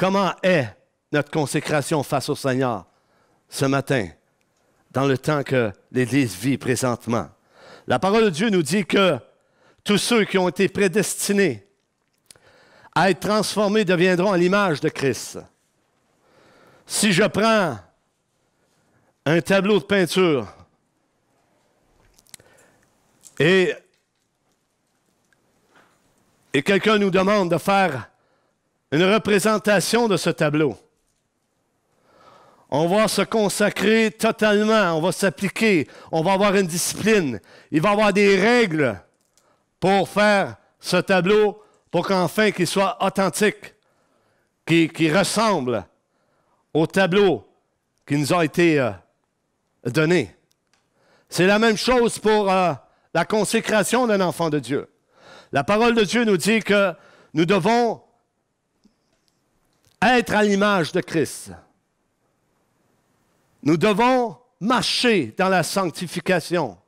Comment est notre consécration face au Seigneur ce matin, dans le temps que l'Église vit présentement? La parole de Dieu nous dit que tous ceux qui ont été prédestinés à être transformés deviendront à l'image de Christ. Si je prends un tableau de peinture et, et quelqu'un nous demande de faire une représentation de ce tableau. On va se consacrer totalement, on va s'appliquer, on va avoir une discipline, il va y avoir des règles pour faire ce tableau pour qu'enfin qu'il soit authentique, qu'il ressemble au tableau qui nous a été euh, donné. C'est la même chose pour euh, la consécration d'un enfant de Dieu. La parole de Dieu nous dit que nous devons être à l'image de Christ. Nous devons marcher dans la sanctification,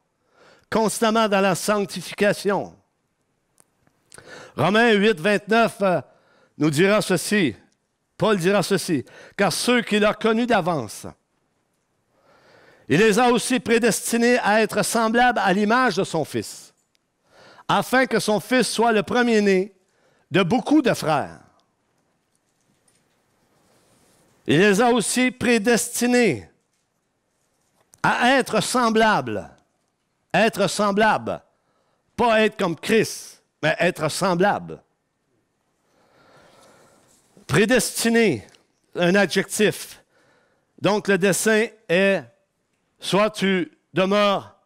constamment dans la sanctification. Romains 8, 29 euh, nous dira ceci, Paul dira ceci, car ceux qu'il a connus d'avance, il les a aussi prédestinés à être semblables à l'image de son Fils, afin que son Fils soit le premier-né de beaucoup de frères. Il les a aussi prédestinés à être semblables. Être semblables. Pas être comme Christ, mais être semblables. Prédestiné, un adjectif. Donc le dessin est soit tu demeures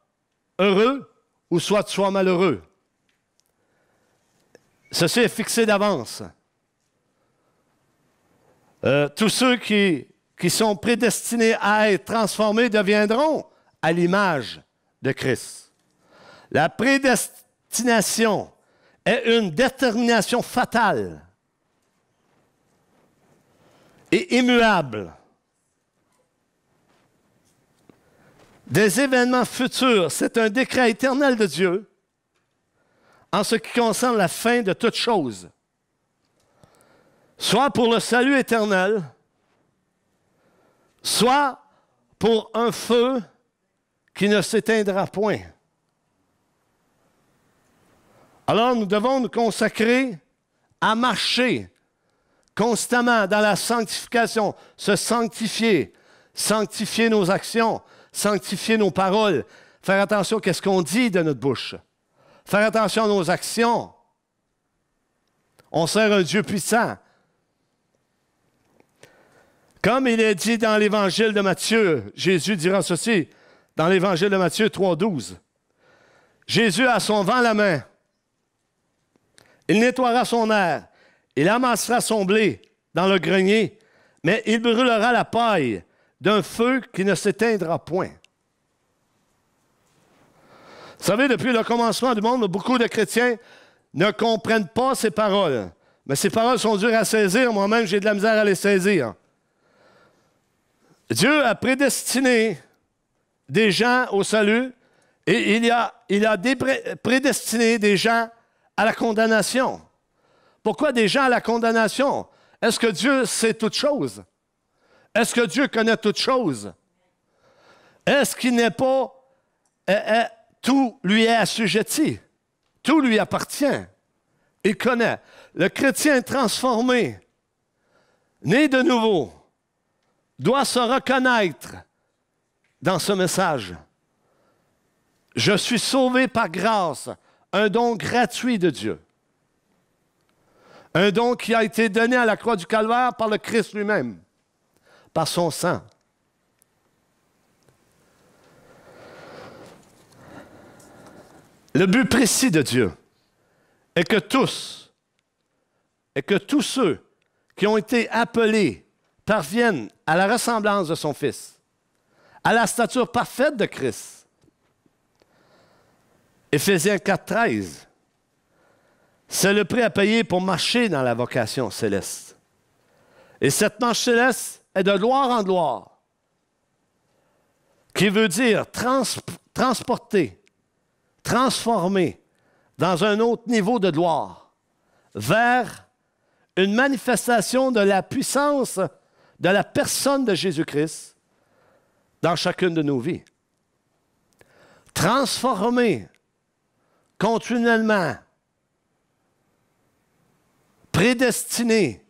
heureux ou soit tu sois malheureux. Ceci est fixé d'avance. Euh, tous ceux qui, qui sont prédestinés à être transformés deviendront à l'image de Christ. La prédestination est une détermination fatale et immuable des événements futurs. C'est un décret éternel de Dieu en ce qui concerne la fin de toute chose soit pour le salut éternel, soit pour un feu qui ne s'éteindra point. Alors nous devons nous consacrer à marcher constamment dans la sanctification, se sanctifier, sanctifier nos actions, sanctifier nos paroles, faire attention à ce qu'on dit de notre bouche, faire attention à nos actions. On sert un Dieu puissant, comme il est dit dans l'évangile de Matthieu, Jésus dira ceci dans l'évangile de Matthieu 3.12. Jésus a son vent à la main. Il nettoiera son air. Il amassera son blé dans le grenier, mais il brûlera la paille d'un feu qui ne s'éteindra point. Vous savez, depuis le commencement du monde, beaucoup de chrétiens ne comprennent pas ces paroles. Mais ces paroles sont dures à saisir. Moi-même, j'ai de la misère à les saisir. Dieu a prédestiné des gens au salut et il a, prédestiné des gens à la condamnation. Pourquoi des gens à la condamnation? Est-ce que Dieu sait toutes choses? Est-ce que Dieu connaît toutes choses? Est-ce qu'il n'est pas... tout lui est assujetti. Tout lui appartient. Il connaît. Le chrétien transformé, né de nouveau, doit se reconnaître dans ce message. Je suis sauvé par grâce, un don gratuit de Dieu. Un don qui a été donné à la croix du calvaire par le Christ lui-même, par son sang. Le but précis de Dieu est que tous, et que tous ceux qui ont été appelés parviennent à la ressemblance de son Fils, à la stature parfaite de Christ. Éphésiens 13, c'est le prix à payer pour marcher dans la vocation céleste. Et cette marche céleste est de gloire en gloire, qui veut dire transporter, transformer dans un autre niveau de gloire, vers une manifestation de la puissance de la personne de Jésus-Christ dans chacune de nos vies. transformés continuellement, prédestiné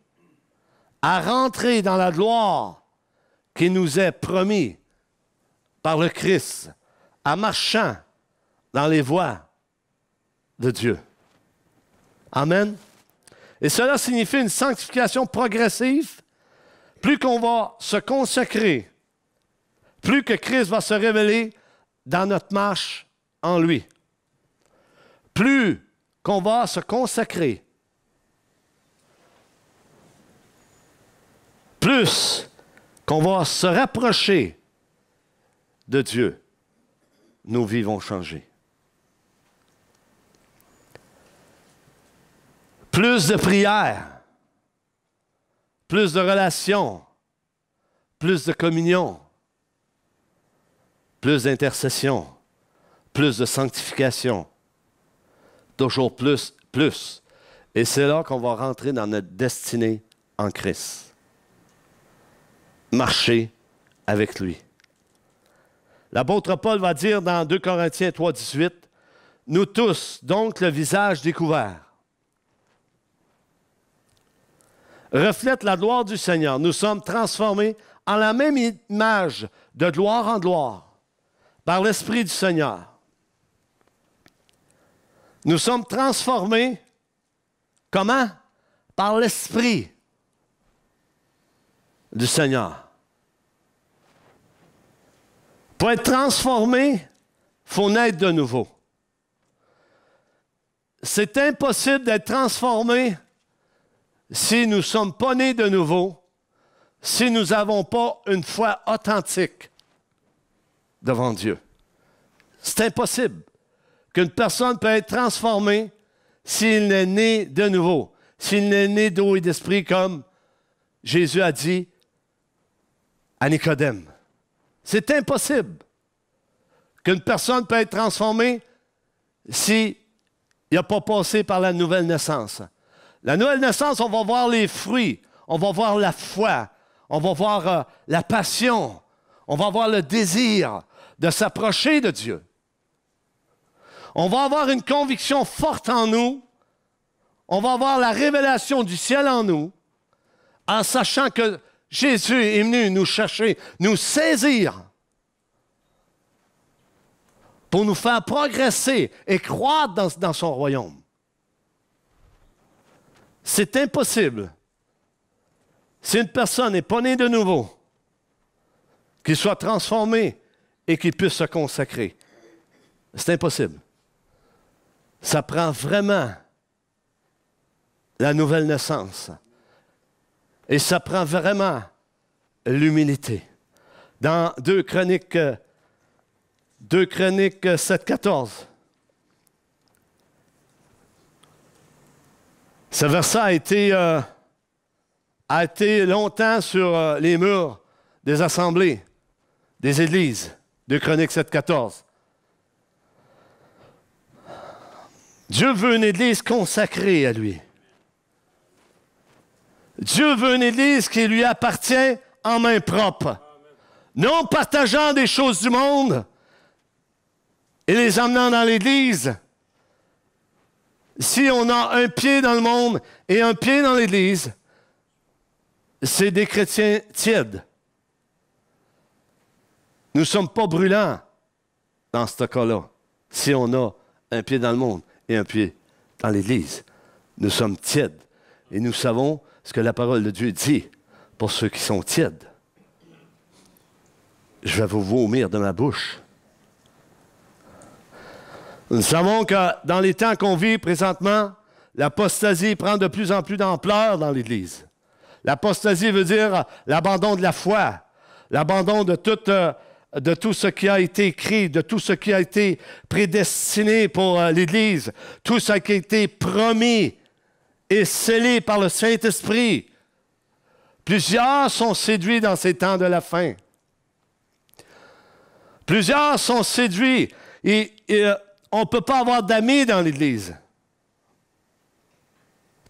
à rentrer dans la gloire qui nous est promise par le Christ, en marchant dans les voies de Dieu. Amen. Et cela signifie une sanctification progressive plus qu'on va se consacrer, plus que Christ va se révéler dans notre marche en lui. Plus qu'on va se consacrer, plus qu'on va se rapprocher de Dieu, nos vies vont changer. Plus de prières, plus de relations, plus de communion, plus d'intercession, plus de sanctification, toujours plus, plus. Et c'est là qu'on va rentrer dans notre destinée en Christ. Marcher avec lui. L'apôtre Paul va dire dans 2 Corinthiens 3, 18, Nous tous, donc le visage découvert, reflète la gloire du Seigneur. Nous sommes transformés en la même image, de gloire en gloire, par l'Esprit du Seigneur. Nous sommes transformés, comment? Par l'Esprit du Seigneur. Pour être transformé, il faut naître de nouveau. C'est impossible d'être transformé si nous ne sommes pas nés de nouveau, si nous n'avons pas une foi authentique devant Dieu. C'est impossible qu'une personne peut être transformée s'il n'est né de nouveau, s'il n'est né d'eau et d'esprit comme Jésus a dit à Nicodème. C'est impossible qu'une personne peut être transformée s'il n'a pas passé par la nouvelle naissance. La nouvelle naissance, on va voir les fruits, on va voir la foi, on va voir euh, la passion, on va voir le désir de s'approcher de Dieu. On va avoir une conviction forte en nous, on va avoir la révélation du ciel en nous, en sachant que Jésus est venu nous chercher, nous saisir pour nous faire progresser et croire dans son royaume. C'est impossible. Si une personne n'est pas née de nouveau, qu'il soit transformé et qu'il puisse se consacrer, c'est impossible. Ça prend vraiment la nouvelle naissance. Et ça prend vraiment l'humilité. Dans deux Chroniques, deux Chroniques 7, 14, Ce verset a été, euh, a été longtemps sur euh, les murs des assemblées, des églises, de Chronique 7.14. Dieu veut une église consacrée à lui. Dieu veut une église qui lui appartient en main propre, non partageant des choses du monde et les emmenant dans l'église, si on a un pied dans le monde et un pied dans l'Église, c'est des chrétiens tièdes. Nous ne sommes pas brûlants dans ce cas-là, si on a un pied dans le monde et un pied dans l'Église. Nous sommes tièdes et nous savons ce que la parole de Dieu dit pour ceux qui sont tièdes. Je vais vous vomir de ma bouche. Nous savons que dans les temps qu'on vit présentement, l'apostasie prend de plus en plus d'ampleur dans l'Église. L'apostasie veut dire l'abandon de la foi, l'abandon de tout, euh, de tout ce qui a été écrit, de tout ce qui a été prédestiné pour euh, l'Église, tout ce qui a été promis et scellé par le Saint-Esprit. Plusieurs sont séduits dans ces temps de la fin. Plusieurs sont séduits. et euh, on ne peut pas avoir d'amis dans l'Église.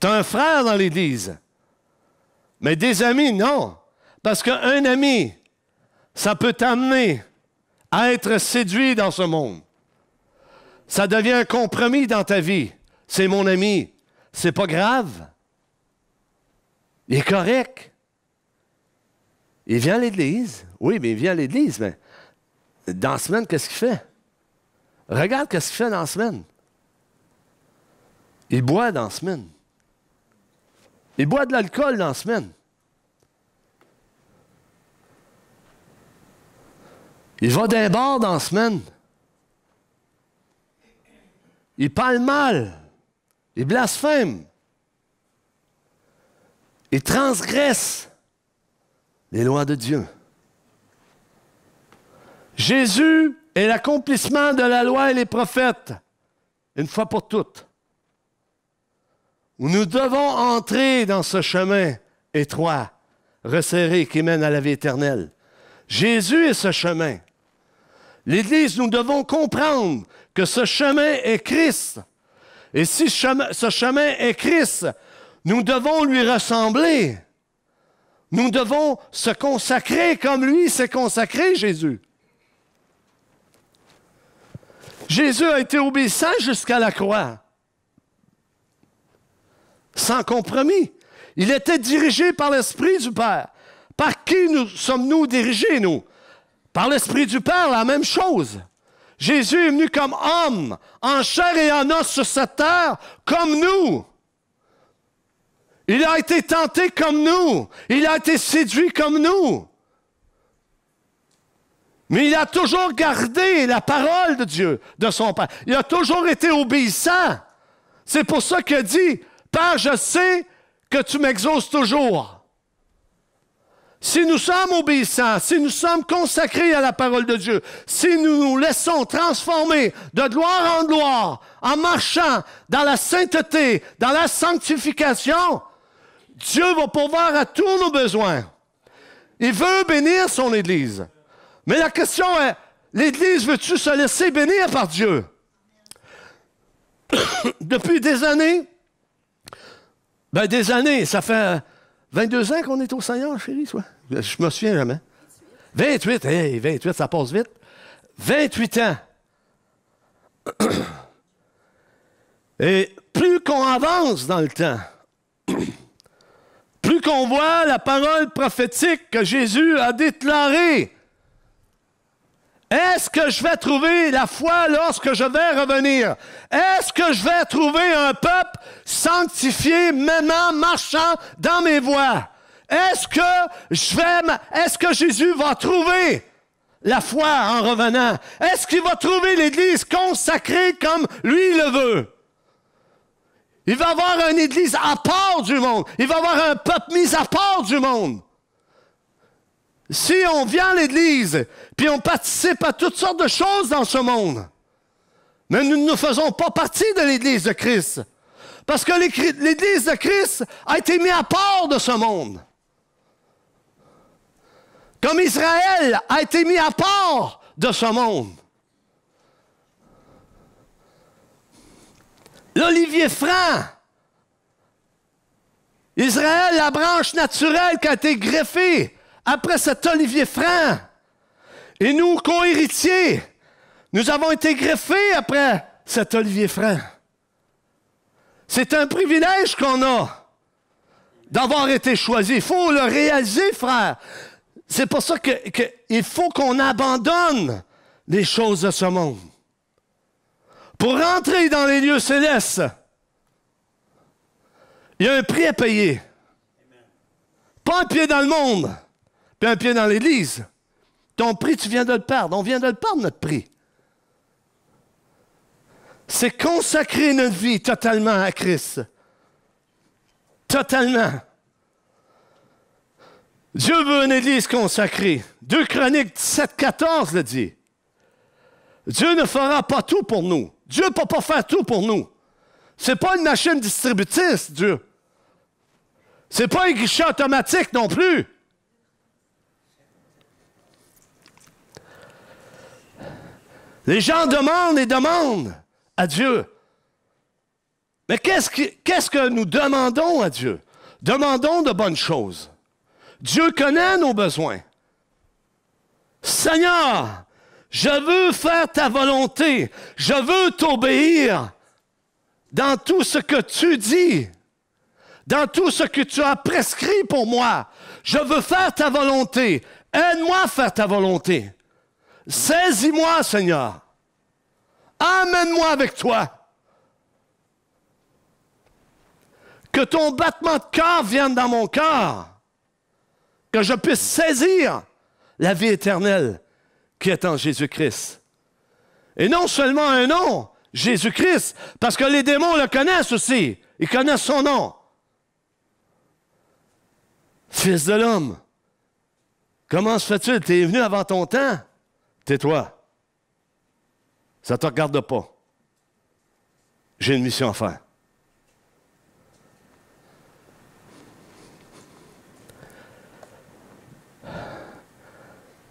Tu as un frère dans l'Église. Mais des amis, non. Parce qu'un ami, ça peut t'amener à être séduit dans ce monde. Ça devient un compromis dans ta vie. C'est mon ami. C'est pas grave. Il est correct. Il vient à l'Église. Oui, mais il vient à l'Église, mais dans la semaine, qu'est-ce qu'il fait? Regarde ce qu'il fait dans la semaine. Il boit dans la semaine. Il boit de l'alcool dans la semaine. Il va d'un bord dans la semaine. Il parle mal. Il blasphème. Il transgresse les lois de Dieu. Jésus et l'accomplissement de la loi et les prophètes, une fois pour toutes. Nous devons entrer dans ce chemin étroit, resserré, qui mène à la vie éternelle. Jésus est ce chemin. L'Église, nous devons comprendre que ce chemin est Christ. Et si ce chemin est Christ, nous devons lui ressembler. Nous devons se consacrer comme lui s'est consacré, Jésus. Jésus a été obéissant jusqu'à la croix. Sans compromis. Il était dirigé par l'Esprit du Père. Par qui nous sommes-nous dirigés, nous? Par l'Esprit du Père, la même chose. Jésus est venu comme homme, en chair et en os sur cette terre, comme nous. Il a été tenté comme nous. Il a été séduit comme nous. Mais il a toujours gardé la parole de Dieu, de son Père. Il a toujours été obéissant. C'est pour ça qu'il dit, Père, je sais que tu m'exauces toujours. Si nous sommes obéissants, si nous sommes consacrés à la parole de Dieu, si nous nous laissons transformer de gloire en gloire, en marchant dans la sainteté, dans la sanctification, Dieu va pouvoir à tous nos besoins. Il veut bénir son Église. Mais la question est, l'Église, veux-tu se laisser bénir par Dieu? Depuis des années, ben des années, ça fait 22 ans qu'on est au Seigneur, chérie, toi. Je me souviens jamais. 28, hey, 28, ça passe vite. 28 ans. Et plus qu'on avance dans le temps, plus qu'on voit la parole prophétique que Jésus a déclarée est-ce que je vais trouver la foi lorsque je vais revenir? Est-ce que je vais trouver un peuple sanctifié, maintenant marchant dans mes voies? Est-ce que je vais, est-ce que Jésus va trouver la foi en revenant? Est-ce qu'il va trouver l'Église consacrée comme lui le veut? Il va avoir une Église à part du monde. Il va avoir un peuple mis à part du monde. Si on vient à l'Église, puis on participe à toutes sortes de choses dans ce monde, mais nous ne nous faisons pas partie de l'Église de Christ. Parce que l'Église de Christ a été mise à part de ce monde. Comme Israël a été mis à part de ce monde. L'olivier franc. Israël, la branche naturelle qui a été greffée après cet Olivier Franc, et nous, co-héritiers, nous avons été greffés après cet Olivier Franc. C'est un privilège qu'on a d'avoir été choisi. Il faut le réaliser, frère. C'est pour ça qu'il faut qu'on abandonne les choses de ce monde pour rentrer dans les lieux célestes. Il y a un prix à payer. Pas un pied dans le monde puis un pied dans l'Église. Ton prix, tu viens de le perdre. On vient de le perdre, notre prix. C'est consacrer notre vie totalement à Christ. Totalement. Dieu veut une Église consacrée. Deux Chroniques 17, 14 le dit. Dieu ne fera pas tout pour nous. Dieu ne peut pas faire tout pour nous. C'est pas une machine distributrice, Dieu. C'est pas un guichet automatique non plus. Les gens demandent et demandent à Dieu. Mais qu'est-ce que, qu'est-ce que nous demandons à Dieu? Demandons de bonnes choses. Dieu connaît nos besoins. Seigneur, je veux faire ta volonté. Je veux t'obéir dans tout ce que tu dis, dans tout ce que tu as prescrit pour moi. Je veux faire ta volonté. Aide-moi à faire ta volonté. Saisis-moi, Seigneur. Amène-moi avec toi. Que ton battement de cœur vienne dans mon cœur. Que je puisse saisir la vie éternelle qui est en Jésus-Christ. Et non seulement un nom, Jésus-Christ, parce que les démons le connaissent aussi. Ils connaissent son nom. Fils de l'homme, comment se fait-il? Tu es venu avant ton temps. Tais-toi. Ça ne te regarde pas. J'ai une mission à faire.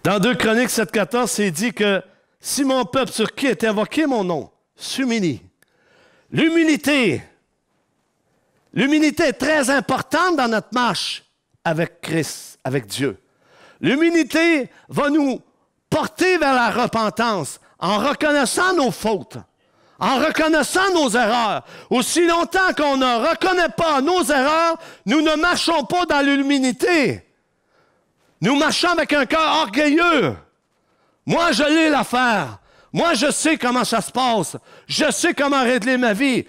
Dans deux Chroniques 7.14, c'est dit que si mon peuple sur qui est invoqué mon nom s'humilie, l'humilité, l'humilité est très importante dans notre marche avec Christ, avec Dieu. L'humilité va nous Porter vers la repentance en reconnaissant nos fautes, en reconnaissant nos erreurs. Aussi longtemps qu'on ne reconnaît pas nos erreurs, nous ne marchons pas dans l'humilité. Nous marchons avec un cœur orgueilleux. Moi, je l'ai l'affaire. Moi, je sais comment ça se passe. Je sais comment régler ma vie.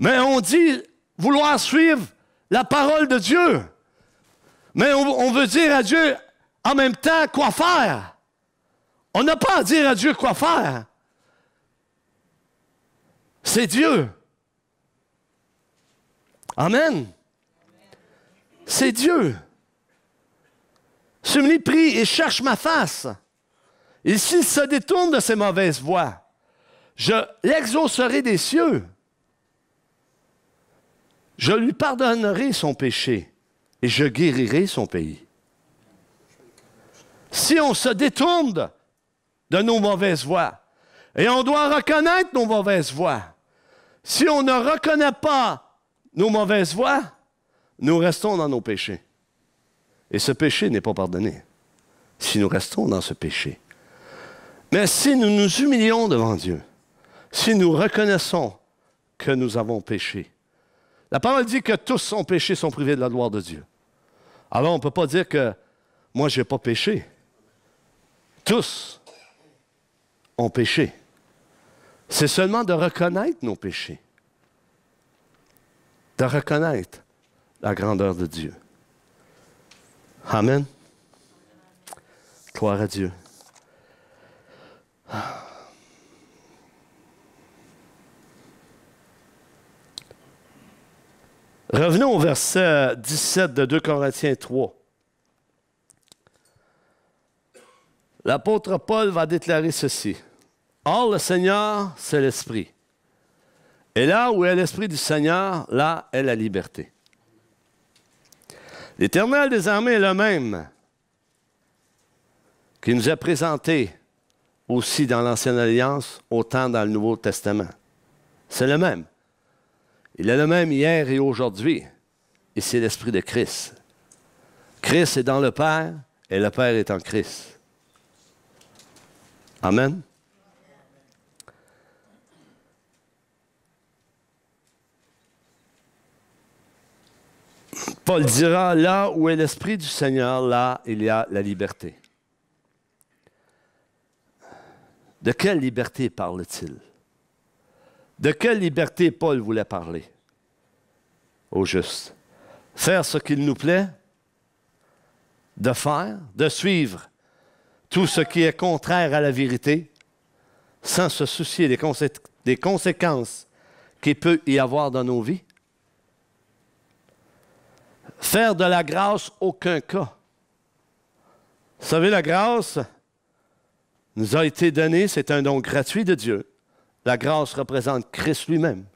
Mais on dit vouloir suivre la parole de Dieu. Mais on veut dire à Dieu, en même temps quoi faire. On n'a pas à dire à Dieu quoi faire. C'est Dieu. Amen. C'est Dieu. Sumni prie et cherche ma face. Et s'il se détourne de ses mauvaises voies, je l'exaucerai des cieux. Je lui pardonnerai son péché et je guérirai son pays si on se détourne de nos mauvaises voies. Et on doit reconnaître nos mauvaises voies. Si on ne reconnaît pas nos mauvaises voies, nous restons dans nos péchés. Et ce péché n'est pas pardonné si nous restons dans ce péché. Mais si nous nous humilions devant Dieu, si nous reconnaissons que nous avons péché, la parole dit que tous ont péchés sont privés de la gloire de Dieu. Alors on ne peut pas dire que moi, je n'ai pas péché. Tous ont péché. C'est seulement de reconnaître nos péchés, de reconnaître la grandeur de Dieu. Amen. Gloire à Dieu. Revenons au verset 17 de 2 Corinthiens 3. l'apôtre Paul va déclarer ceci. Or, le Seigneur, c'est l'Esprit. Et là où est l'Esprit du Seigneur, là est la liberté. L'Éternel des armées est le même qui nous a présenté aussi dans l'Ancienne Alliance, autant dans le Nouveau Testament. C'est le même. Il est le même hier et aujourd'hui. Et c'est l'Esprit de Christ. Christ est dans le Père et le Père est en Christ. Amen. Paul dira, là où est l'Esprit du Seigneur, là il y a la liberté. De quelle liberté parle-t-il? De quelle liberté Paul voulait parler? Au juste. Faire ce qu'il nous plaît, de faire, de suivre tout ce qui est contraire à la vérité, sans se soucier des, conséquences qu'il peut y avoir dans nos vies. Faire de la grâce aucun cas. Vous savez, la grâce nous a été donnée, c'est un don gratuit de Dieu. La grâce représente Christ lui-même.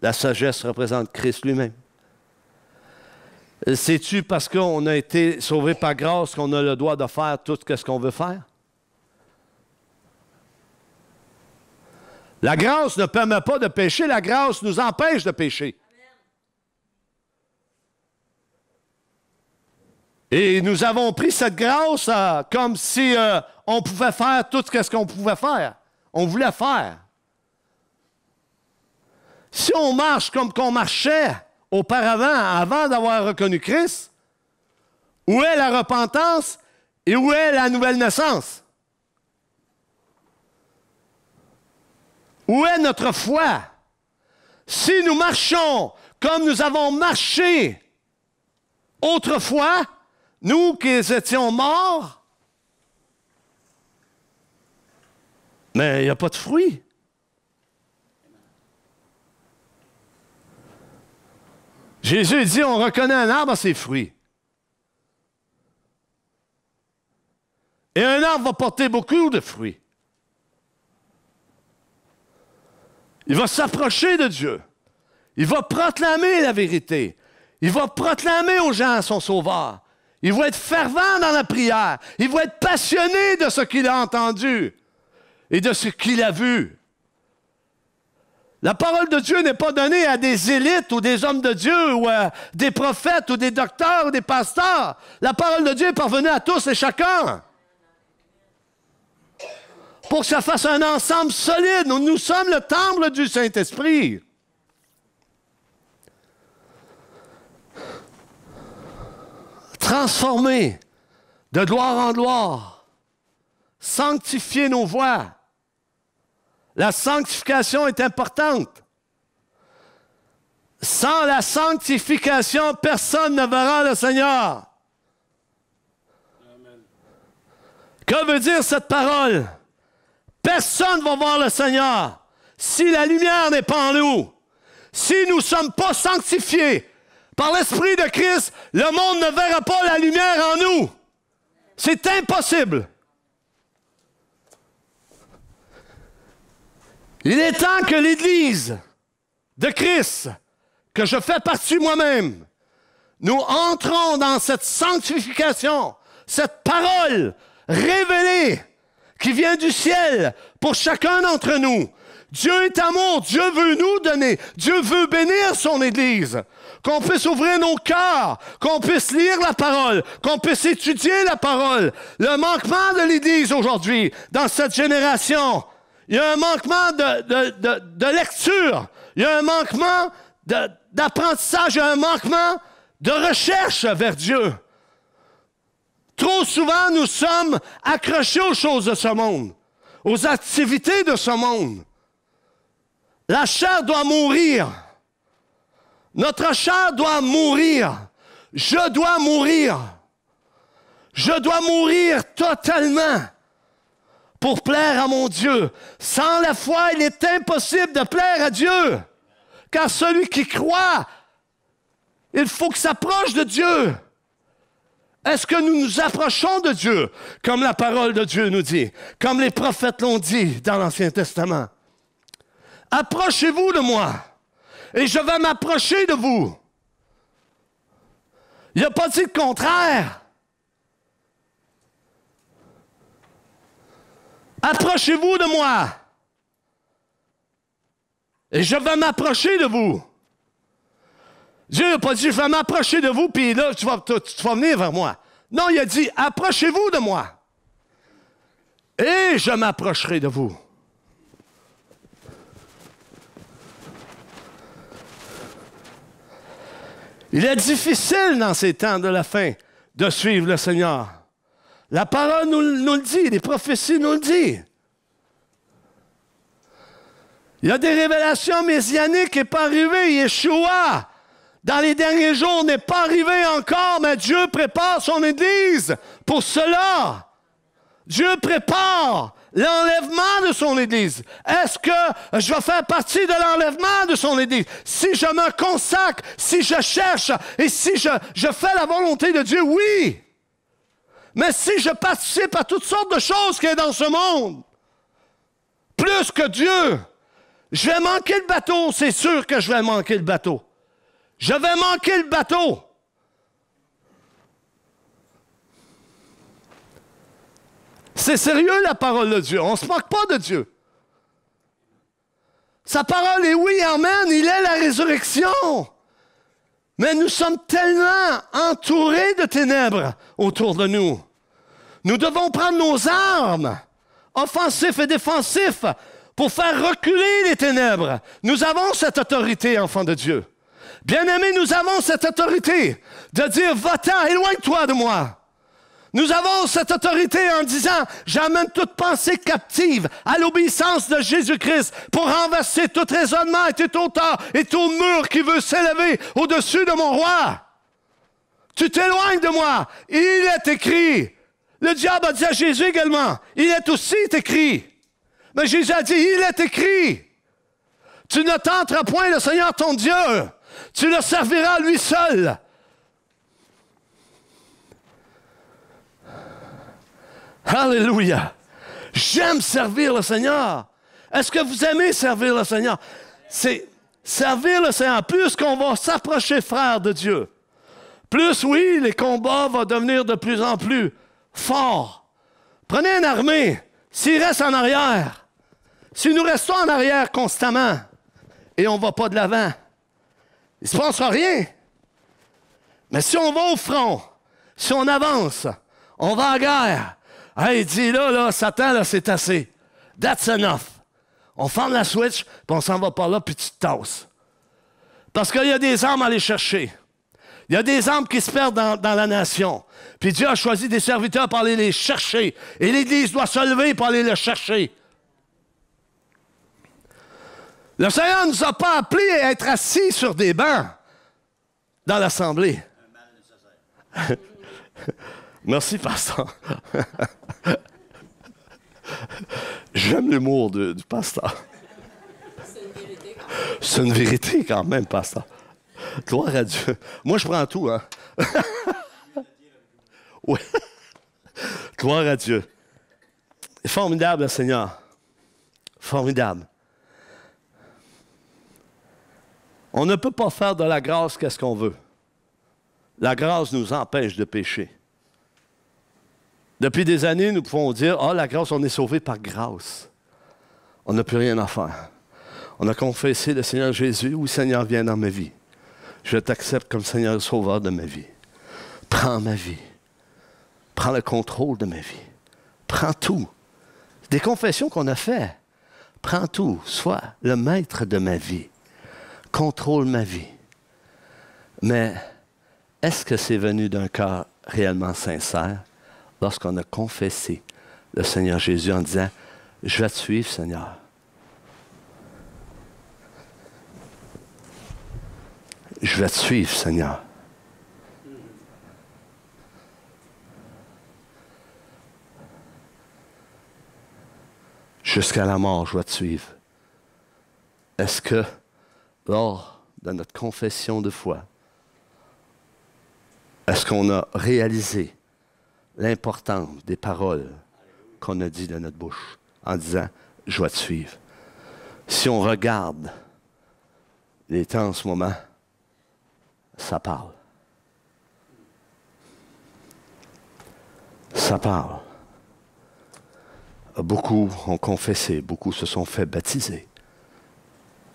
La sagesse représente Christ lui-même. Euh, sais tu parce qu'on a été sauvé par grâce qu'on a le droit de faire tout ce qu'on veut faire? La grâce ne permet pas de pécher, la grâce nous empêche de pécher. Et nous avons pris cette grâce euh, comme si euh, on pouvait faire tout ce qu'on pouvait faire. On voulait faire. Si on marche comme qu'on marchait, auparavant, avant d'avoir reconnu Christ, où est la repentance et où est la nouvelle naissance? Où est notre foi? Si nous marchons comme nous avons marché autrefois, nous qui étions morts, mais il n'y a pas de fruit. Jésus dit, on reconnaît un arbre à ses fruits. Et un arbre va porter beaucoup de fruits. Il va s'approcher de Dieu. Il va proclamer la vérité. Il va proclamer aux gens son sauveur. Il va être fervent dans la prière. Il va être passionné de ce qu'il a entendu et de ce qu'il a vu. La parole de Dieu n'est pas donnée à des élites ou des hommes de Dieu ou à des prophètes ou des docteurs ou des pasteurs. La parole de Dieu est parvenue à tous et chacun. Pour que ça fasse un ensemble solide, nous, sommes le temple du Saint-Esprit. Transformer de gloire en gloire, sanctifier nos voix, la sanctification est importante. Sans la sanctification, personne ne verra le Seigneur. Que veut dire cette parole? Personne ne va voir le Seigneur si la lumière n'est pas en nous. Si nous ne sommes pas sanctifiés par l'Esprit de Christ, le monde ne verra pas la lumière en nous. C'est impossible. Il est temps que l'Église de Christ, que je fais partie moi-même, nous entrons dans cette sanctification, cette parole révélée qui vient du ciel pour chacun d'entre nous. Dieu est amour, Dieu veut nous donner, Dieu veut bénir son Église, qu'on puisse ouvrir nos cœurs, qu'on puisse lire la parole, qu'on puisse étudier la parole. Le manquement de l'Église aujourd'hui, dans cette génération, il y a un manquement de, lecture. Il y a un manquement d'apprentissage. Il y a un manquement de recherche vers Dieu. Trop souvent, nous sommes accrochés aux choses de ce monde, aux activités de ce monde. La chair doit mourir. Notre chair doit mourir. Je dois mourir. Je dois mourir totalement pour plaire à mon Dieu. Sans la foi, il est impossible de plaire à Dieu. Car celui qui croit, il faut que s'approche de Dieu. Est-ce que nous nous approchons de Dieu comme la parole de Dieu nous dit, comme les prophètes l'ont dit dans l'Ancien Testament? Approchez-vous de moi et je vais m'approcher de vous. Il a pas dit le contraire. Approchez-vous de moi. Et je vais m'approcher de vous. Dieu n'a pas dit, je vais m'approcher de vous, puis là, tu vas, venir vers moi. Non, il a dit, approchez-vous de moi. Et je m'approcherai de vous. Il est difficile dans ces temps de la fin de suivre le Seigneur. La parole nous, le dit, les prophéties nous le disent. Il y a des révélations messianiques qui n'est pas arrivées, Yeshua, dans les derniers jours, n'est pas arrivé encore, mais Dieu prépare son Église pour cela. Dieu prépare l'enlèvement de son Église. Est-ce que je vais faire partie de l'enlèvement de son Église? Si je me consacre, si je cherche et si je fais la volonté de Dieu, oui. Mais si je participe à toutes sortes de choses qui est dans ce monde, plus que Dieu, je vais manquer le bateau, c'est sûr que je vais manquer le bateau. Je vais manquer le bateau. C'est sérieux la parole de Dieu. On ne se moque pas de Dieu. Sa parole est oui, amen. Il est la résurrection. Mais nous sommes tellement entourés de ténèbres autour de nous. Nous devons prendre nos armes, offensifs et défensifs, pour faire reculer les ténèbres. Nous avons cette autorité, enfants de Dieu. Bien-aimés, nous avons cette autorité de dire, va-t'en, éloigne-toi de moi. Nous avons cette autorité en disant, j'amène toute pensée captive à l'obéissance de Jésus-Christ pour renverser tout raisonnement et tout temps et tout mur qui veut s'élever au-dessus de mon roi. Tu t'éloignes de moi. Il est écrit. Le diable a dit à Jésus également, il est aussi écrit. Mais Jésus a dit, il est écrit. Tu ne tenteras point le Seigneur ton Dieu. Tu le serviras lui seul. Alléluia. J'aime servir le Seigneur. Est-ce que vous aimez servir le Seigneur? C'est servir le Seigneur. Plus qu'on va s'approcher, frère, de Dieu, plus, oui, les combats vont devenir de plus en plus forts. Prenez une armée. S'il reste en arrière, si nous restons en arrière constamment et on ne va pas de l'avant, il ne se passera rien. Mais si on va au front, si on avance, on va à guerre, Hey, il dit là, là, Satan, là, c'est assez. That's enough. On ferme la switch, puis on s'en va par là, puis tu te tasses. Parce qu'il y a des armes à aller chercher. Il y a des armes qui se perdent dans, dans, la nation. Puis Dieu a choisi des serviteurs pour aller les chercher. Et l'Église doit se lever pour aller les chercher. Le Seigneur ne nous a pas appelés à être assis sur des bancs dans l'Assemblée. Merci, pasteur. J'aime l'humour du pasteur. C'est une vérité quand même, pasteur. Gloire à Dieu. Moi, je prends tout, hein. oui. Gloire à Dieu. Formidable, Seigneur. Formidable. On ne peut pas faire de la grâce qu'est-ce qu'on veut. La grâce nous empêche de pécher. Depuis des années, nous pouvons dire, ah, oh, la grâce, on est sauvé par grâce. On n'a plus rien à faire. On a confessé le Seigneur Jésus, oui Seigneur, viens dans ma vie. Je t'accepte comme Seigneur Sauveur de ma vie. Prends ma vie. Prends le contrôle de ma vie. Prends tout. Des confessions qu'on a faites. Prends tout. Sois le maître de ma vie. Contrôle ma vie. Mais est-ce que c'est venu d'un cœur réellement sincère? lorsqu'on a confessé le Seigneur Jésus en disant, je vais te suivre Seigneur. Je vais te suivre Seigneur. Jusqu'à la mort, je vais te suivre. Est-ce que lors de notre confession de foi, est-ce qu'on a réalisé l'importance des paroles qu'on a dit de notre bouche en disant Je vais te suivre. Si on regarde les temps en ce moment, ça parle. Ça parle. Beaucoup ont confessé, beaucoup se sont fait baptiser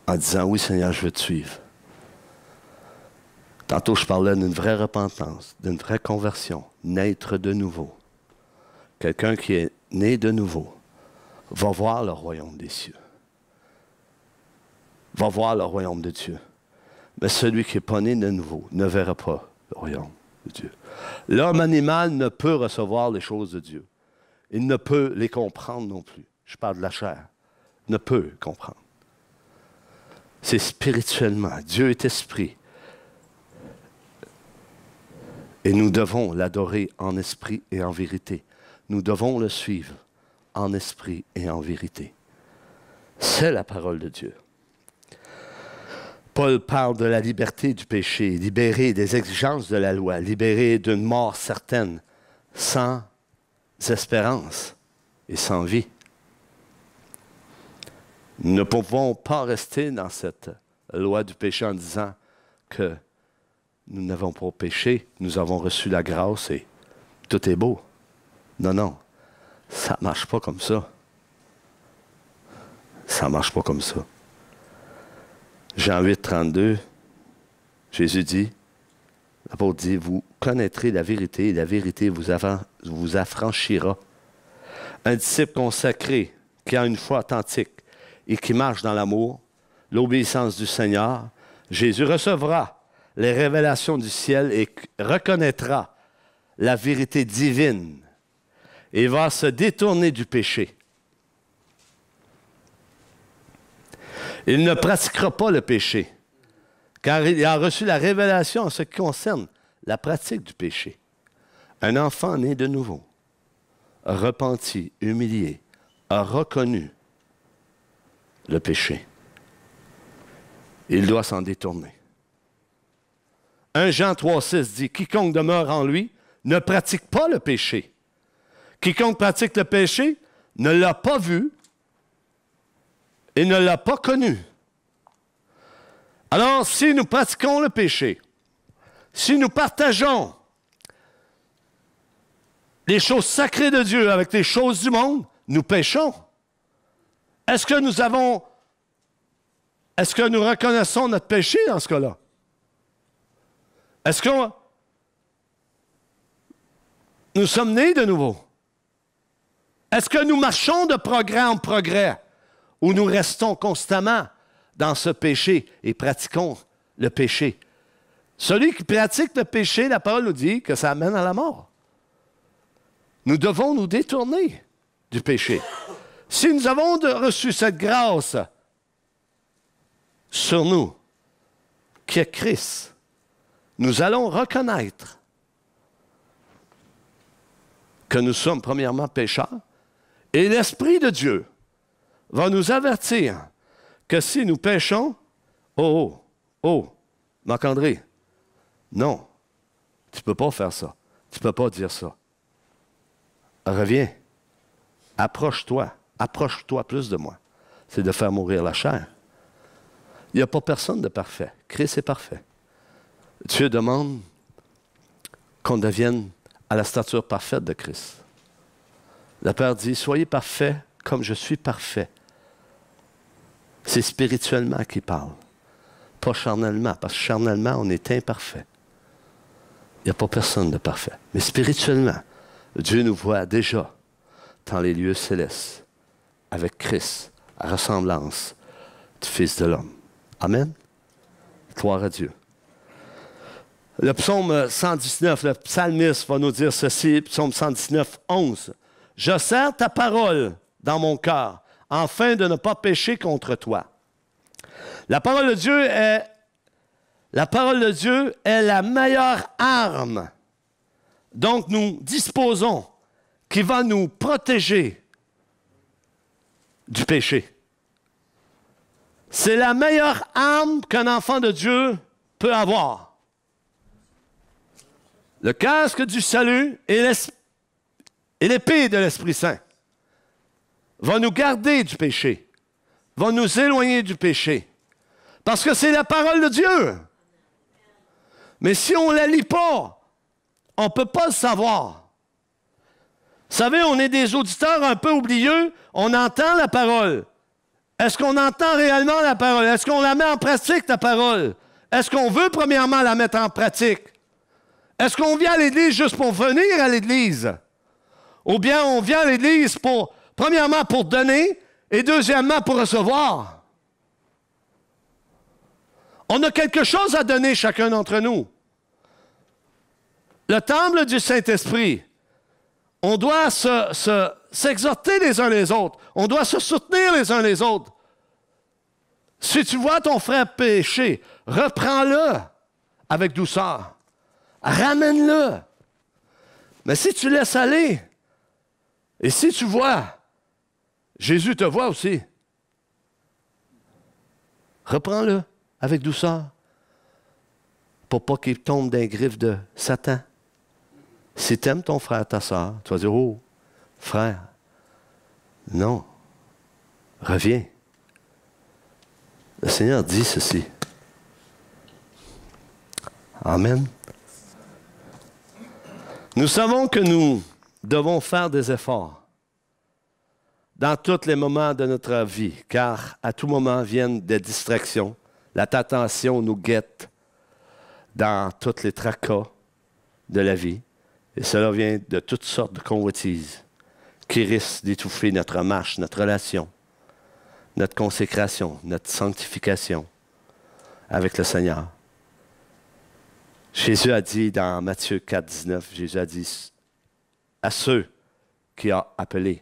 en disant Oui, Seigneur, je veux te suivre. Tantôt, je parlais d'une vraie repentance, d'une vraie conversion, naître de nouveau. Quelqu'un qui est né de nouveau va voir le royaume des cieux. Va voir le royaume de Dieu. Mais celui qui n'est pas né de nouveau ne verra pas le royaume de Dieu. L'homme animal ne peut recevoir les choses de Dieu. Il ne peut les comprendre non plus. Je parle de la chair. ne peut comprendre. C'est spirituellement. Dieu est esprit. Et nous devons l'adorer en esprit et en vérité. Nous devons le suivre en esprit et en vérité. C'est la parole de Dieu. Paul parle de la liberté du péché, libéré des exigences de la loi, libéré d'une mort certaine, sans espérance et sans vie. Nous ne pouvons pas rester dans cette loi du péché en disant que nous n'avons pas péché, nous avons reçu la grâce et tout est beau. Non, non, ça ne marche pas comme ça. Ça ne marche pas comme ça. Jean 8, 32, Jésus dit, l'apôtre dit, vous connaîtrez la vérité et la vérité vous, vous affranchira. Un disciple consacré, qui a une foi authentique et qui marche dans l'amour, l'obéissance du Seigneur, Jésus recevra les révélations du ciel et reconnaîtra la vérité divine et va se détourner du péché. Il ne pratiquera pas le péché, car il a reçu la révélation en ce qui concerne la pratique du péché. Un enfant né de nouveau, repenti, humilié, a reconnu le péché. Il doit s'en détourner. 1 Jean 3,6 dit Quiconque demeure en lui ne pratique pas le péché. Quiconque pratique le péché ne l'a pas vu et ne l'a pas connu. Alors, si nous pratiquons le péché, si nous partageons les choses sacrées de Dieu avec les choses du monde, nous péchons. Est-ce que nous avons, est-ce que nous reconnaissons notre péché dans ce cas-là? Est-ce que nous sommes nés de nouveau? Est-ce que nous marchons de progrès en progrès ou nous restons constamment dans ce péché et pratiquons le péché? Celui qui pratique le péché, la parole nous dit que ça amène à la mort. Nous devons nous détourner du péché. Si nous avons reçu cette grâce sur nous, qui est Christ, nous allons reconnaître que nous sommes premièrement pécheurs et l'Esprit de Dieu va nous avertir que si nous péchons, oh, oh, oh, Marc-André, non, tu ne peux pas faire ça, tu ne peux pas dire ça. Reviens, approche-toi, approche-toi plus de moi. C'est de faire mourir la chair. Il n'y a pas personne de parfait. Christ est parfait. Dieu demande qu'on devienne à la stature parfaite de Christ. La Père dit, soyez parfaits comme je suis parfait. C'est spirituellement qu'il parle, pas charnellement, parce que charnellement, on est imparfait. Il n'y a pas personne de parfait. Mais spirituellement, Dieu nous voit déjà dans les lieux célestes, avec Christ, à ressemblance du Fils de l'homme. Amen. Gloire à Dieu. Le psaume 119, le psalmiste va nous dire ceci, psaume 119, 11. Je sers ta parole dans mon cœur, afin de ne pas pécher contre toi. La parole de Dieu est la parole de Dieu est la meilleure arme dont nous disposons qui va nous protéger du péché. C'est la meilleure arme qu'un enfant de Dieu peut avoir le casque du salut et l'épée de l'Esprit Saint va nous garder du péché, va nous éloigner du péché, parce que c'est la parole de Dieu. Mais si on ne la lit pas, on ne peut pas le savoir. Vous savez, on est des auditeurs un peu oublieux, on entend la parole. Est-ce qu'on entend réellement la parole? Est-ce qu'on la met en pratique, la parole? Est-ce qu'on veut premièrement la mettre en pratique? Est-ce qu'on vient à l'Église juste pour venir à l'Église? Ou bien on vient à l'Église pour, premièrement, pour donner et deuxièmement, pour recevoir? On a quelque chose à donner chacun d'entre nous. Le temple du Saint-Esprit, on doit s'exhorter les uns les autres. On doit se soutenir les uns les autres. Si tu vois ton frère pécher, reprends-le avec douceur ramène-le. Mais si tu laisses aller, et si tu vois, Jésus te voit aussi. Reprends-le avec douceur pour pas qu'il tombe d'un griffe de Satan. Si tu aimes ton frère, ta soeur, tu vas dire, oh, frère, non, reviens. Le Seigneur dit ceci. Amen. Nous savons que nous devons faire des efforts dans tous les moments de notre vie, car à tout moment viennent des distractions. La tentation nous guette dans tous les tracas de la vie, et cela vient de toutes sortes de convoitises qui risquent d'étouffer notre marche, notre relation, notre consécration, notre sanctification avec le Seigneur. Jésus a dit dans Matthieu 4, 19, Jésus a dit à ceux qui ont appelé,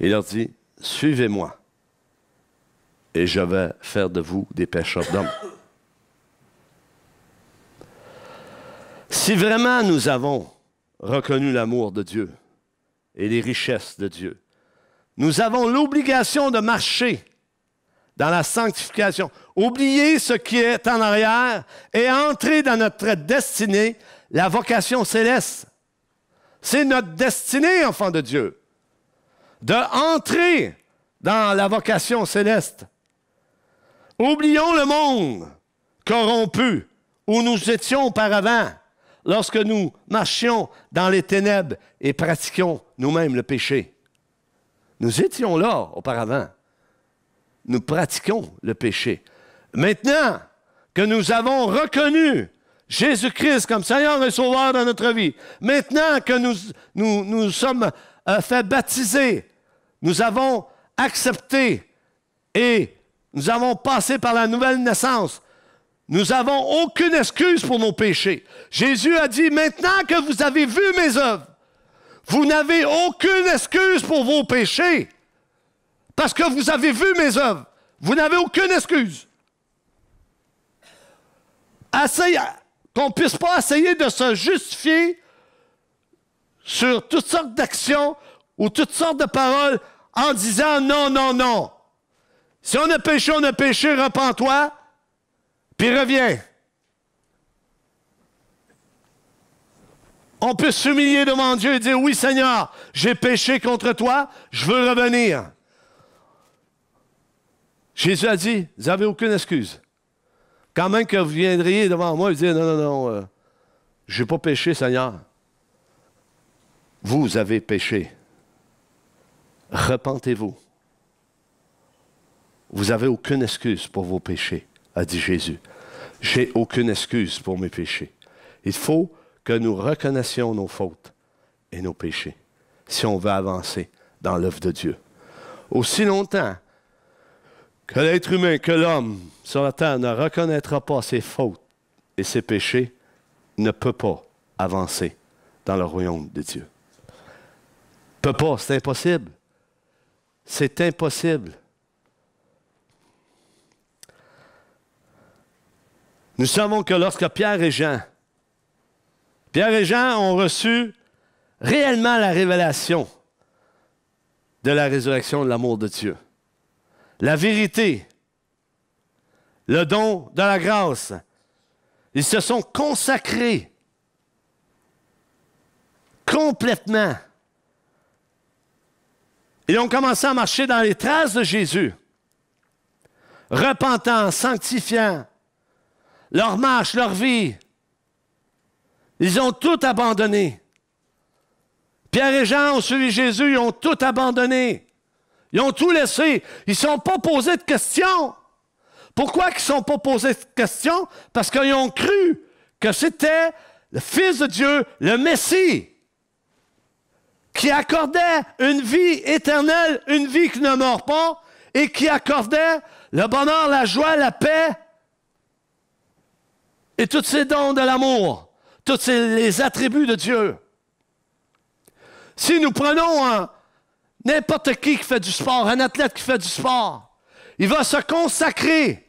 il leur dit, suivez-moi et je vais faire de vous des pêcheurs d'hommes. si vraiment nous avons reconnu l'amour de Dieu et les richesses de Dieu, nous avons l'obligation de marcher dans la sanctification. Oubliez ce qui est en arrière et entrer dans notre destinée, la vocation céleste. C'est notre destinée, enfant de Dieu, de entrer dans la vocation céleste. Oublions le monde corrompu où nous étions auparavant lorsque nous marchions dans les ténèbres et pratiquions nous-mêmes le péché. Nous étions là auparavant nous pratiquons le péché. Maintenant que nous avons reconnu Jésus-Christ comme Seigneur et Sauveur dans notre vie, maintenant que nous nous, sommes euh, fait baptiser, nous avons accepté et nous avons passé par la nouvelle naissance, nous n'avons aucune excuse pour nos péchés. Jésus a dit, maintenant que vous avez vu mes œuvres, vous n'avez aucune excuse pour vos péchés. Parce que vous avez vu mes œuvres. Vous n'avez aucune excuse. qu'on ne puisse pas essayer de se justifier sur toutes sortes d'actions ou toutes sortes de paroles en disant non, non, non. Si on a péché, on a péché, repends toi puis reviens. On peut s'humilier devant Dieu et dire, oui Seigneur, j'ai péché contre toi, je veux revenir. Jésus a dit, vous n'avez aucune excuse. Quand même que vous viendriez devant moi et vous dire, non, non, non, euh, je n'ai pas péché, Seigneur. Vous avez péché. Repentez-vous. Vous n'avez aucune excuse pour vos péchés, a dit Jésus. J'ai aucune excuse pour mes péchés. Il faut que nous reconnaissions nos fautes et nos péchés si on veut avancer dans l'œuvre de Dieu. Aussi longtemps que l'être humain, que l'homme sur la terre ne reconnaîtra pas ses fautes et ses péchés, ne peut pas avancer dans le royaume de Dieu. Peut pas, c'est impossible. C'est impossible. Nous savons que lorsque Pierre et Jean, Pierre et Jean ont reçu réellement la révélation de la résurrection de l'amour de Dieu la vérité, le don de la grâce. Ils se sont consacrés complètement. Ils ont commencé à marcher dans les traces de Jésus, repentant, sanctifiant leur marche, leur vie. Ils ont tout abandonné. Pierre et Jean ont suivi Jésus, ils ont tout abandonné. Ils ont tout laissé. Ils ne sont pas posés de questions. Pourquoi ils ne sont pas posés de questions? Parce qu'ils ont cru que c'était le Fils de Dieu, le Messie, qui accordait une vie éternelle, une vie qui ne meurt pas, et qui accordait le bonheur, la joie, la paix, et tous ces dons de l'amour, tous les attributs de Dieu. Si nous prenons un, N'importe qui qui fait du sport, un athlète qui fait du sport, il va se consacrer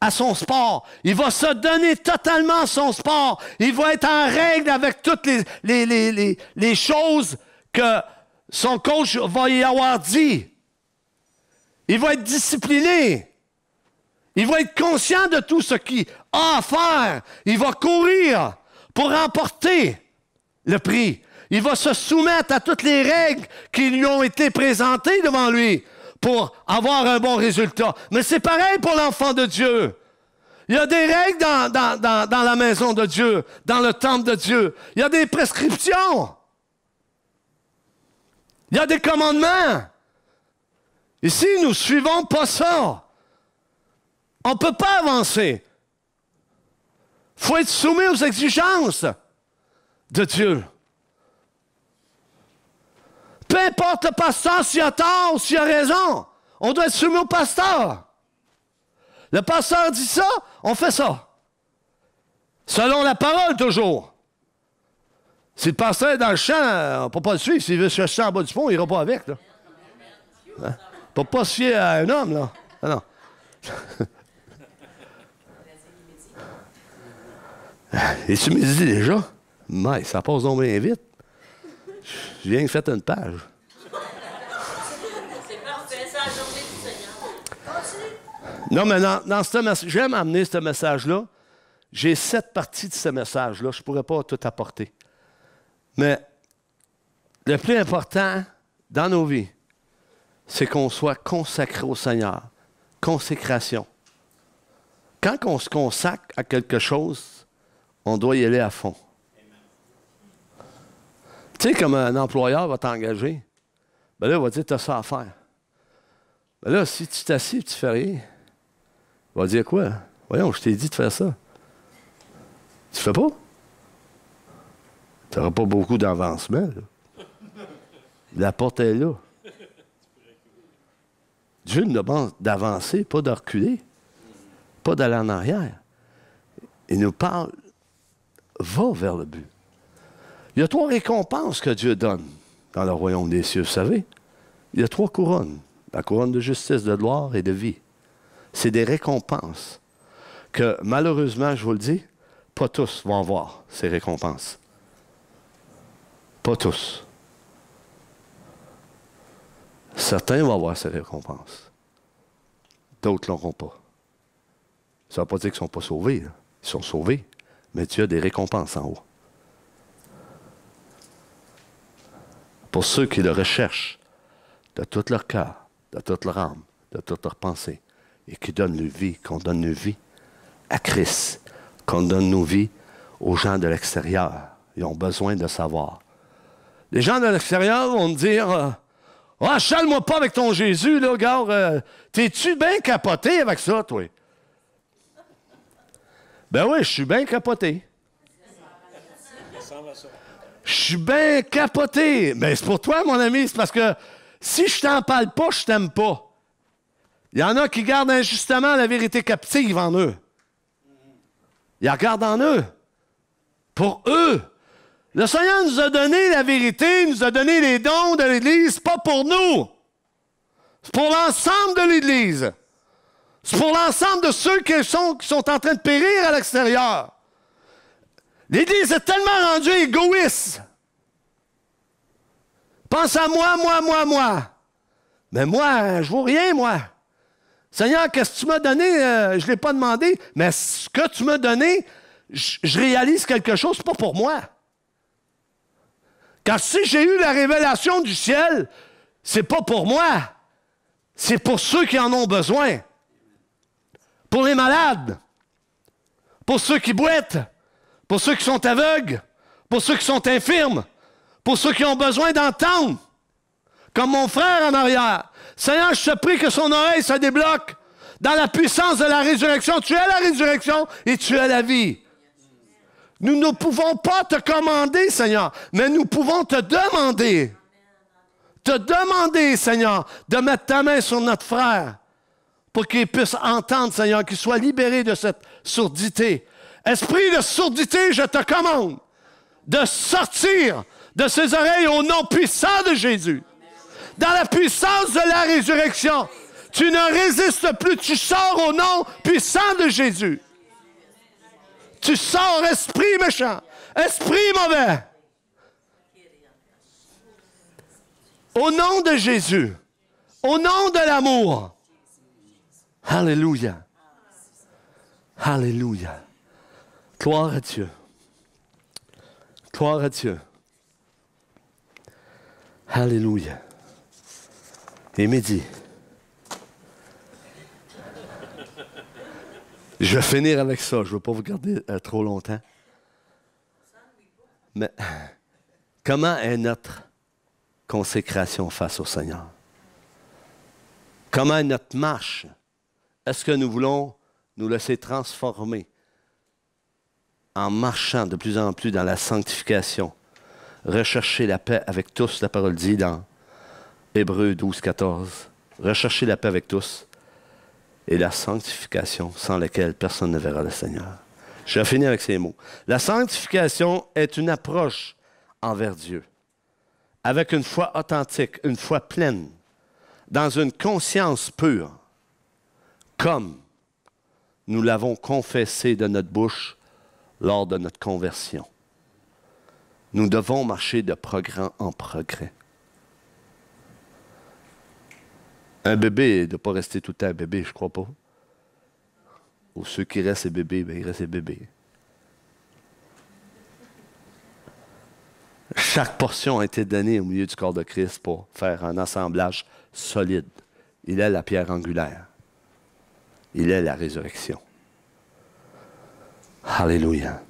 à son sport. Il va se donner totalement à son sport. Il va être en règle avec toutes les, les, choses que son coach va y avoir dit. Il va être discipliné. Il va être conscient de tout ce qu'il a à faire. Il va courir pour remporter le prix. Il va se soumettre à toutes les règles qui lui ont été présentées devant lui pour avoir un bon résultat. Mais c'est pareil pour l'enfant de Dieu. Il y a des règles dans, dans, dans, la maison de Dieu, dans le temple de Dieu. Il y a des prescriptions. Il y a des commandements. Ici, si nous ne suivons pas ça, on ne peut pas avancer. Il faut être soumis aux exigences de Dieu. Peu importe le pasteur s'il a tort ou s'il a raison, on doit être soumis au pasteur. Le pasteur dit ça, on fait ça. Selon la parole, toujours. Si le pasteur est dans le champ, on ne peut pas le suivre. S'il veut se chercher en bas du pont, il n'ira pas avec. On hein? peut pas se fier à un homme, là. Ah, non. Et tu me dis déjà, mais ça passe donc bien vite. Je viens de une page. C'est parfait, c'est la journée du Seigneur. Non, mais dans, ce message, j'aime amener ce message-là. J'ai sept parties de ce message-là. Je ne pourrais pas tout apporter. Mais le plus important dans nos vies, c'est qu'on soit consacré au Seigneur. Consécration. Quand on se consacre à quelque chose, on doit y aller à fond. Tu sais, comme un employeur va t'engager, ben là, il va dire, tu as ça à faire. Ben là, si tu t'assis et tu fais rien, il va dire quoi? Voyons, je t'ai dit de faire ça. Tu fais pas? Tu n'auras pas beaucoup d'avancement. La porte est là. Dieu nous demande d'avancer, pas de reculer, pas d'aller en arrière. Il nous parle, va vers le but. Il y a trois récompenses que Dieu donne dans le royaume des cieux, vous savez. Il y a trois couronnes. La couronne de justice, de gloire et de vie. C'est des récompenses que, malheureusement, je vous le dis, pas tous vont avoir ces récompenses. Pas tous. Certains vont avoir ces récompenses. D'autres ne l'auront pas. Ça ne veut pas dire qu'ils ne sont pas sauvés. Hein. Ils sont sauvés, mais Dieu a des récompenses en haut. pour ceux qui le recherchent de tout leur cœur, de toute leur âme, de toute leur pensée, et qui donnent leur vie, qu'on donne leur vie à Christ, qu'on donne nos vies aux gens de l'extérieur. Ils ont besoin de savoir. Les gens de l'extérieur vont dire Ah, chale-moi pas avec ton Jésus, là, gars, euh, t'es-tu bien capoté avec ça, toi? Ben oui, je suis bien capoté. Ça ça. Je suis bien capoté. Mais ben, c'est pour toi, mon ami. C'est parce que si je t'en parle pas, je t'aime pas. Il y en a qui gardent injustement la vérité captive en eux. Ils la gardent en eux. Pour eux. Le Seigneur nous a donné la vérité, nous a donné les dons de l'Église, pas pour nous. C'est pour l'ensemble de l'Église. C'est pour l'ensemble de ceux sont, qui sont en train de périr à l'extérieur. L'Église est tellement rendue égoïste. Pense à moi, moi, moi, moi. Mais moi, je ne rien, moi. Seigneur, qu'est-ce que tu m'as donné? Euh, je ne l'ai pas demandé, mais ce que tu m'as donné, je réalise quelque chose, pas pour moi. Car si j'ai eu la révélation du ciel, c'est pas pour moi, c'est pour ceux qui en ont besoin. Pour les malades, pour ceux qui boitent, pour ceux qui sont aveugles, pour ceux qui sont infirmes, pour ceux qui ont besoin d'entendre, comme mon frère en arrière. Seigneur, je te prie que son oreille se débloque dans la puissance de la résurrection. Tu es la résurrection et tu es la vie. Nous ne pouvons pas te commander, Seigneur, mais nous pouvons te demander. Te demander, Seigneur, de mettre ta main sur notre frère pour qu'il puisse entendre, Seigneur, qu'il soit libéré de cette surdité, Esprit de sourdité, je te commande de sortir de ses oreilles au nom puissant de Jésus. Dans la puissance de la résurrection, tu ne résistes plus, tu sors au nom puissant de Jésus. Tu sors, esprit méchant, esprit mauvais. Au nom de Jésus, au nom de l'amour. Alléluia. Alléluia. Gloire à Dieu. Gloire à Dieu. Alléluia. Et midi. Je vais finir avec ça. Je ne veux pas vous garder euh, trop longtemps. Mais comment est notre consécration face au Seigneur? Comment est notre marche? Est-ce que nous voulons nous laisser transformer? en marchant de plus en plus dans la sanctification, rechercher la paix avec tous, la parole dit dans Hébreu 12, 14. rechercher la paix avec tous et la sanctification sans laquelle personne ne verra le Seigneur. Je vais finir avec ces mots. La sanctification est une approche envers Dieu, avec une foi authentique, une foi pleine, dans une conscience pure, comme nous l'avons confessé de notre bouche lors de notre conversion. Nous devons marcher de progrès en progrès. Un bébé ne doit pas rester tout le temps un bébé, je crois pas. Ou ceux qui restent des bébés, ben, ils restent bébés. Chaque portion a été donnée au milieu du corps de Christ pour faire un assemblage solide. Il est la pierre angulaire. Il est la résurrection. Hallelujah.